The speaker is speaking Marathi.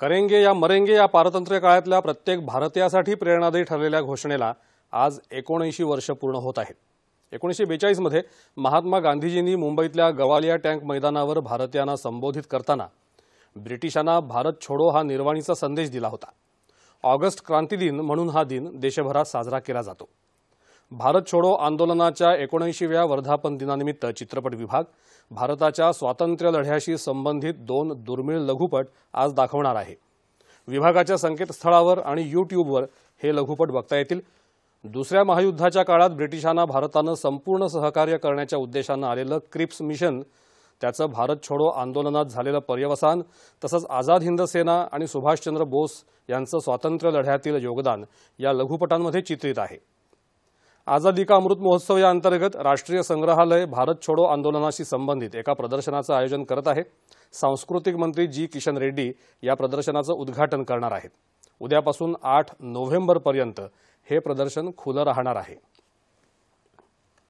करेंगे या मरेंगे या पारतंत्र्य काळातल्या प्रत्येक भारतीयासाठी प्रेरणादायी ठरलेल्या घोषणेला आज एकोणऐंशी वर्ष पूर्ण होत आहेत एकोणीसशे बेचाळीसमध्ये महात्मा गांधीजींनी मुंबईतल्या गवालिया टँक मैदानावर भारतीयांना संबोधित करताना ब्रिटिशांना भारत छोडो हा निर्वाणीचा संदेश दिला होता ऑगस्ट क्रांती दिन म्हणून हा दिन देशभरात साजरा केला जातो भारत छोडो आंदोलनाच्या एकोणऐंशीव्या वर्धापन दिनानिमित्त चित्रपट विभाग भारताच्या स्वातंत्र्य लढ्याशी संबंधित दोन दुर्मिळ लघुपट आज दाखवणार आहे विभागाच्या संकेतस्थळावर आणि यूट्यूबवर हे लघुपट बघता येतील दुसऱ्या महायुद्धाच्या काळात ब्रिटिशांना भारतानं संपूर्ण सहकार्य करण्याच्या उद्देशानं आलेलं क्रिप्स मिशन त्याचं भारत छोडो आंदोलनात झालेलं पर्यवसान तसंच आझाद हिंद सेना आणि सुभाषचंद्र बोस यांचं स्वातंत्र्य लढ्यातील योगदान या लघुपटांमध्ये चित्रित आहे आझादी का अमृत महोत्सव या अंतर्गत राष्ट्रीय संग्रहालय भारत छोडो आंदोलनाशी संबंधित एका प्रदर्शनाचं आयोजन करत आहे सांस्कृतिक मंत्री जी किशन रेड्डी या प्रदर्शनाचं उद्घाटन करणार आहेत उद्यापासून आठ नोव्हेंबरपर्यंत हे प्रदर्शन खुलं राहणार आहे